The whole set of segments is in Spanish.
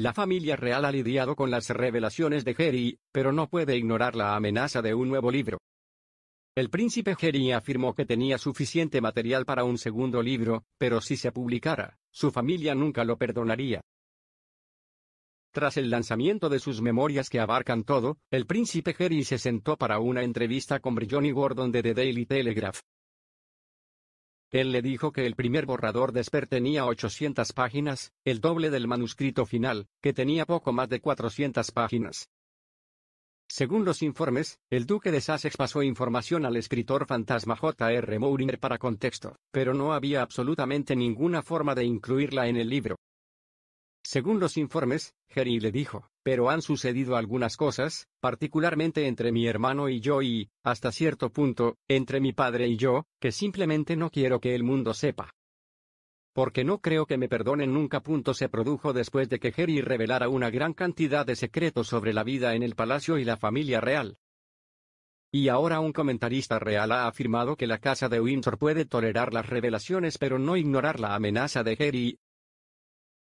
La familia real ha lidiado con las revelaciones de Harry, pero no puede ignorar la amenaza de un nuevo libro. El príncipe Harry afirmó que tenía suficiente material para un segundo libro, pero si se publicara, su familia nunca lo perdonaría. Tras el lanzamiento de sus memorias que abarcan todo, el príncipe Harry se sentó para una entrevista con Johnny Gordon de The Daily Telegraph. Él le dijo que el primer borrador de Sper tenía 800 páginas, el doble del manuscrito final, que tenía poco más de 400 páginas. Según los informes, el duque de Sussex pasó información al escritor fantasma J.R. Mouriner para contexto, pero no había absolutamente ninguna forma de incluirla en el libro. Según los informes, Jerry le dijo, pero han sucedido algunas cosas, particularmente entre mi hermano y yo y, hasta cierto punto, entre mi padre y yo, que simplemente no quiero que el mundo sepa. Porque no creo que me perdonen nunca. Punto se produjo después de que Harry revelara una gran cantidad de secretos sobre la vida en el palacio y la familia real. Y ahora un comentarista real ha afirmado que la casa de Windsor puede tolerar las revelaciones pero no ignorar la amenaza de Harry,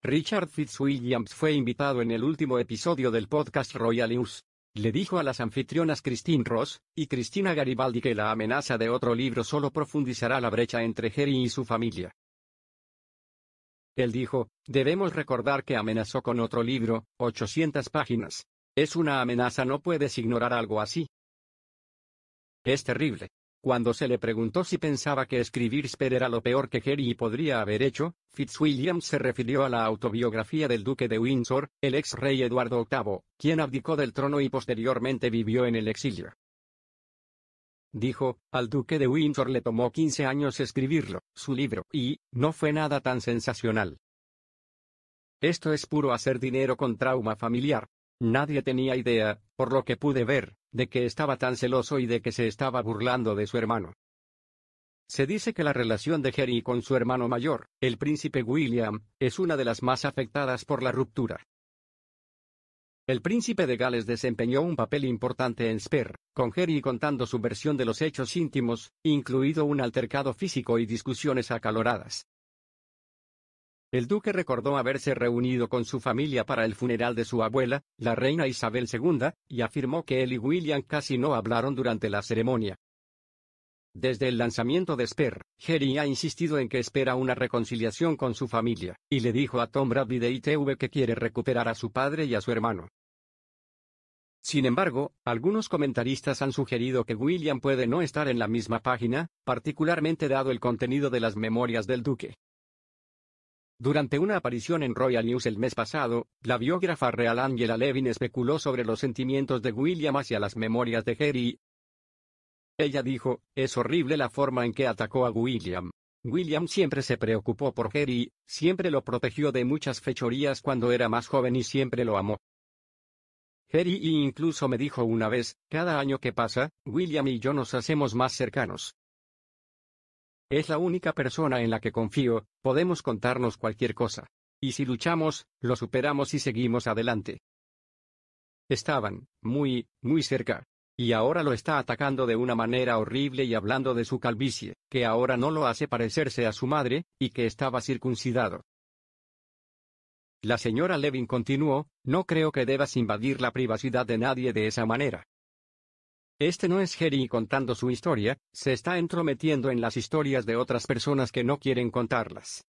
Richard Fitzwilliams fue invitado en el último episodio del podcast Royal News. Le dijo a las anfitrionas Christine Ross y Cristina Garibaldi que la amenaza de otro libro solo profundizará la brecha entre Harry y su familia. Él dijo, debemos recordar que amenazó con otro libro, 800 páginas. Es una amenaza, no puedes ignorar algo así. Es terrible. Cuando se le preguntó si pensaba que escribir Sper era lo peor que Jerry podría haber hecho, Fitzwilliam se refirió a la autobiografía del duque de Windsor, el ex rey Eduardo VIII, quien abdicó del trono y posteriormente vivió en el exilio. Dijo, al duque de Windsor le tomó 15 años escribirlo, su libro, y, no fue nada tan sensacional. Esto es puro hacer dinero con trauma familiar. Nadie tenía idea, por lo que pude ver, de que estaba tan celoso y de que se estaba burlando de su hermano. Se dice que la relación de Harry con su hermano mayor, el príncipe William, es una de las más afectadas por la ruptura. El príncipe de Gales desempeñó un papel importante en Sper, con Harry contando su versión de los hechos íntimos, incluido un altercado físico y discusiones acaloradas. El duque recordó haberse reunido con su familia para el funeral de su abuela, la reina Isabel II, y afirmó que él y William casi no hablaron durante la ceremonia. Desde el lanzamiento de Sper, Harry ha insistido en que espera una reconciliación con su familia, y le dijo a Tom Bradby de ITV que quiere recuperar a su padre y a su hermano. Sin embargo, algunos comentaristas han sugerido que William puede no estar en la misma página, particularmente dado el contenido de las memorias del duque. Durante una aparición en Royal News el mes pasado, la biógrafa real Angela Levin especuló sobre los sentimientos de William hacia las memorias de Harry, ella dijo, es horrible la forma en que atacó a William. William siempre se preocupó por Harry, siempre lo protegió de muchas fechorías cuando era más joven y siempre lo amó. Harry incluso me dijo una vez, cada año que pasa, William y yo nos hacemos más cercanos. Es la única persona en la que confío, podemos contarnos cualquier cosa. Y si luchamos, lo superamos y seguimos adelante. Estaban, muy, muy cerca. Y ahora lo está atacando de una manera horrible y hablando de su calvicie, que ahora no lo hace parecerse a su madre, y que estaba circuncidado. La señora Levin continuó, no creo que debas invadir la privacidad de nadie de esa manera. Este no es Jerry contando su historia, se está entrometiendo en las historias de otras personas que no quieren contarlas.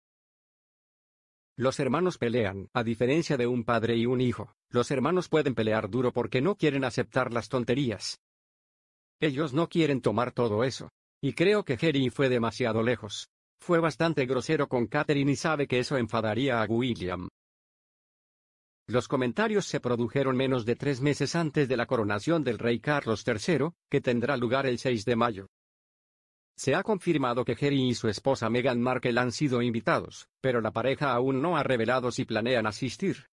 Los hermanos pelean. A diferencia de un padre y un hijo, los hermanos pueden pelear duro porque no quieren aceptar las tonterías. Ellos no quieren tomar todo eso. Y creo que Jerry fue demasiado lejos. Fue bastante grosero con Catherine y sabe que eso enfadaría a William. Los comentarios se produjeron menos de tres meses antes de la coronación del rey Carlos III, que tendrá lugar el 6 de mayo. Se ha confirmado que Harry y su esposa Meghan Markle han sido invitados, pero la pareja aún no ha revelado si planean asistir.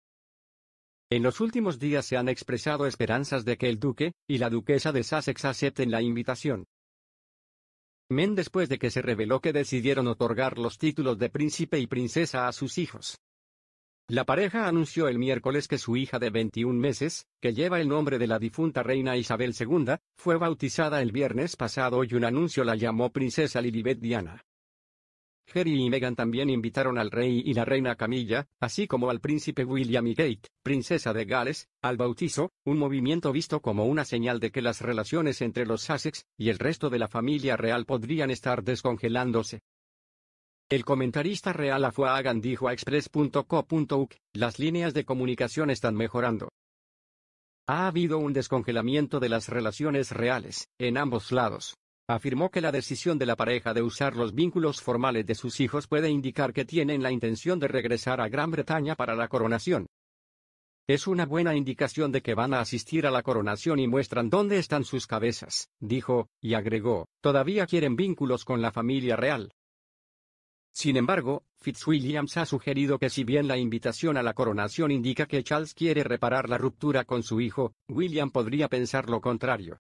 En los últimos días se han expresado esperanzas de que el duque y la duquesa de Sussex acepten la invitación. Men después de que se reveló que decidieron otorgar los títulos de príncipe y princesa a sus hijos, la pareja anunció el miércoles que su hija de 21 meses, que lleva el nombre de la difunta reina Isabel II, fue bautizada el viernes pasado y un anuncio la llamó princesa Lilibet Diana. Harry y Meghan también invitaron al rey y la reina Camilla, así como al príncipe William y Kate, princesa de Gales, al bautizo, un movimiento visto como una señal de que las relaciones entre los Sussex y el resto de la familia real podrían estar descongelándose. El comentarista real Afua dijo a express.co.uk, las líneas de comunicación están mejorando. Ha habido un descongelamiento de las relaciones reales, en ambos lados. Afirmó que la decisión de la pareja de usar los vínculos formales de sus hijos puede indicar que tienen la intención de regresar a Gran Bretaña para la coronación. Es una buena indicación de que van a asistir a la coronación y muestran dónde están sus cabezas, dijo, y agregó, todavía quieren vínculos con la familia real, sin embargo, Fitzwilliams ha sugerido que si bien la invitación a la coronación indica que Charles quiere reparar la ruptura con su hijo, William podría pensar lo contrario.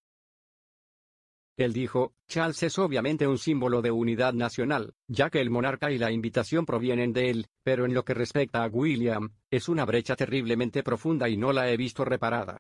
Él dijo, Charles es obviamente un símbolo de unidad nacional, ya que el monarca y la invitación provienen de él, pero en lo que respecta a William, es una brecha terriblemente profunda y no la he visto reparada.